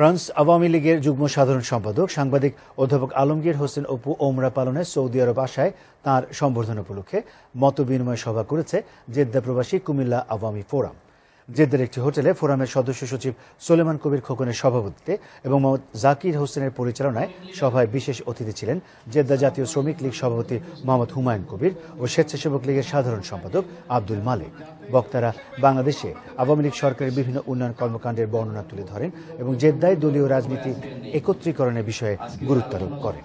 France Awami লীগের যুগ্ম সাধারণ সম্পাদক সাংবাদিক অধ্যাপক আলমগীর হোসেন অপু ওমরা পালনে সৌদি আরব আসায় তাঁর সম্বর্ধনা উপলক্ষে মতবিনিময় সভা করেছে জেদ্দা প্রবাসী কুমিল্লা আওয়ামী ফোরাম জেদ্দার একটি হোটেলে ফোরামের সদস্য সচিব সোলেমান কবির খোকনের সভাপতিত্বে এবং মোহাম্মদ জাকির হোসেনের পরিচালনায় সভায় বিশেষ অতিথি ছিলেন জেদ্দা জাতীয় শ্রমিক লীগ সভাপতি মোহাম্মদ হুমায়ুন কবির ও স্বেচ্ছাসেবক লীগের সাধারণ সম্পাদক আব্দুল মালিক বক্তারা বাংলাদেশে আওয়ামী লীগ সরকারের বিভিন্ন উন্নয়ন কর্মকাণ্ডের বর্ণনা তুলে ধরেন এবং জেদ্দায় দলীয় রাজনীতি একত্রীকরণের বিষয়ে গুরুত্বারোপ করেন